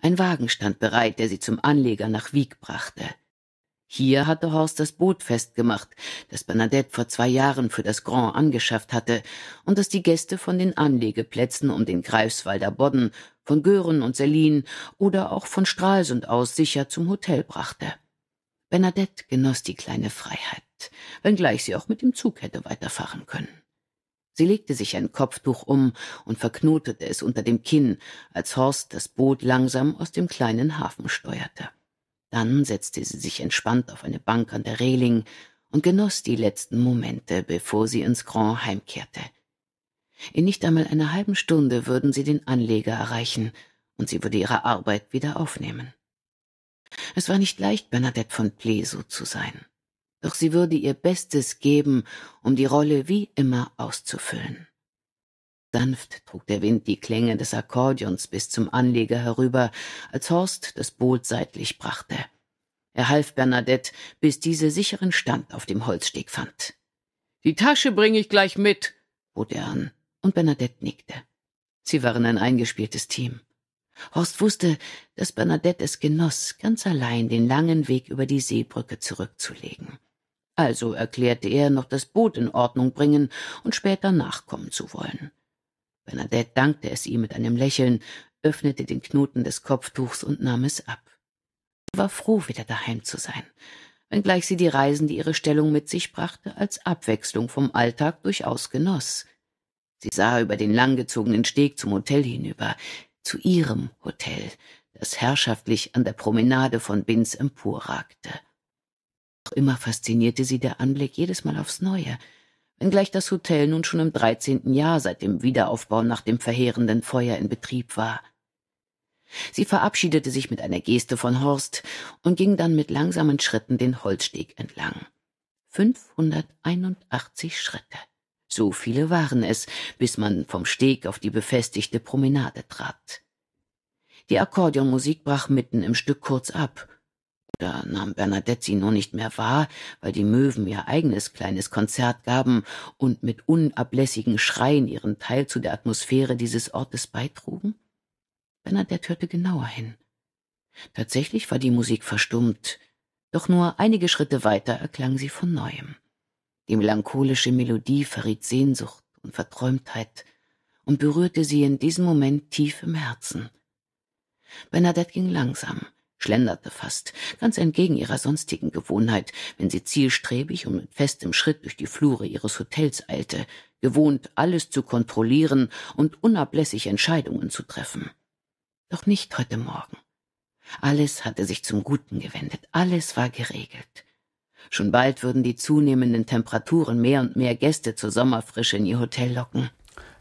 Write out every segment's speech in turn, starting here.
Ein Wagen stand bereit, der sie zum Anleger nach Wieg brachte. Hier hatte Horst das Boot festgemacht, das Bernadette vor zwei Jahren für das Grand angeschafft hatte und das die Gäste von den Anlegeplätzen um den Greifswalder Bodden, von Gören und Selin oder auch von Stralsund aus sicher zum Hotel brachte. Bernadette genoss die kleine Freiheit, wenngleich sie auch mit dem Zug hätte weiterfahren können. Sie legte sich ein Kopftuch um und verknotete es unter dem Kinn, als Horst das Boot langsam aus dem kleinen Hafen steuerte. Dann setzte sie sich entspannt auf eine Bank an der Reling und genoss die letzten Momente, bevor sie ins Grand heimkehrte. In nicht einmal einer halben Stunde würden sie den Anleger erreichen, und sie würde ihre Arbeit wieder aufnehmen. Es war nicht leicht, Bernadette von Pleso zu sein doch sie würde ihr Bestes geben, um die Rolle wie immer auszufüllen. Sanft trug der Wind die Klänge des Akkordeons bis zum Anleger herüber, als Horst das Boot seitlich brachte. Er half Bernadette, bis diese sicheren Stand auf dem Holzsteg fand. Die Tasche bringe ich gleich mit, bot er an, und Bernadette nickte. Sie waren ein eingespieltes Team. Horst wusste, dass Bernadette es genoss, ganz allein den langen Weg über die Seebrücke zurückzulegen. Also erklärte er, noch das Boot in Ordnung bringen und später nachkommen zu wollen. Bernadette dankte es ihm mit einem Lächeln, öffnete den Knoten des Kopftuchs und nahm es ab. Sie war froh, wieder daheim zu sein, wenngleich sie die Reisen, die ihre Stellung mit sich brachte, als Abwechslung vom Alltag durchaus genoss. Sie sah über den langgezogenen Steg zum Hotel hinüber, zu ihrem Hotel, das herrschaftlich an der Promenade von Binz emporragte immer faszinierte sie der Anblick jedes Mal aufs Neue, wenngleich das Hotel nun schon im dreizehnten Jahr seit dem Wiederaufbau nach dem verheerenden Feuer in Betrieb war. Sie verabschiedete sich mit einer Geste von Horst und ging dann mit langsamen Schritten den Holzsteg entlang. 581 Schritte. So viele waren es, bis man vom Steg auf die befestigte Promenade trat. Die Akkordeonmusik brach mitten im Stück kurz ab da nahm Bernadette sie nur nicht mehr wahr, weil die Möwen ihr eigenes kleines Konzert gaben und mit unablässigen Schreien ihren Teil zu der Atmosphäre dieses Ortes beitrugen? Bernadette hörte genauer hin. Tatsächlich war die Musik verstummt, doch nur einige Schritte weiter erklang sie von neuem. Die melancholische Melodie verriet Sehnsucht und Verträumtheit und berührte sie in diesem Moment tief im Herzen. Bernadette ging langsam, schlenderte fast, ganz entgegen ihrer sonstigen Gewohnheit, wenn sie zielstrebig und mit festem Schritt durch die Flure ihres Hotels eilte, gewohnt, alles zu kontrollieren und unablässig Entscheidungen zu treffen. Doch nicht heute Morgen. Alles hatte sich zum Guten gewendet, alles war geregelt. Schon bald würden die zunehmenden Temperaturen mehr und mehr Gäste zur Sommerfrische in ihr Hotel locken.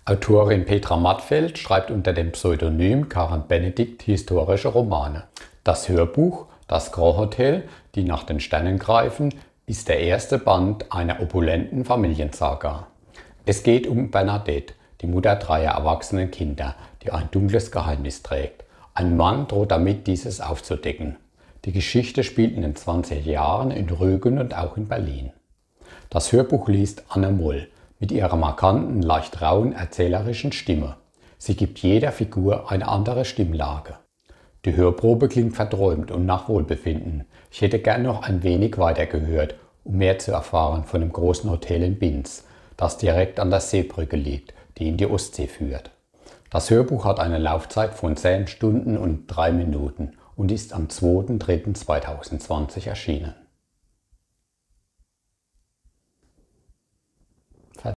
Autorin Petra Mattfeld schreibt unter dem Pseudonym Karen Benedikt historische Romane. Das Hörbuch Das Grand-Hotel, die nach den Sternen greifen, ist der erste Band einer opulenten Familiensaga. Es geht um Bernadette, die Mutter dreier erwachsenen Kinder, die ein dunkles Geheimnis trägt. Ein Mann droht damit, dieses aufzudecken. Die Geschichte spielt in den 20er Jahren in Rügen und auch in Berlin. Das Hörbuch liest Anne Moll mit ihrer markanten, leicht rauen, erzählerischen Stimme. Sie gibt jeder Figur eine andere Stimmlage. Die Hörprobe klingt verträumt und nach Wohlbefinden. Ich hätte gern noch ein wenig weiter gehört, um mehr zu erfahren von dem großen Hotel in Binz, das direkt an der Seebrücke liegt, die in die Ostsee führt. Das Hörbuch hat eine Laufzeit von 10 Stunden und 3 Minuten und ist am 2.3.2020 erschienen.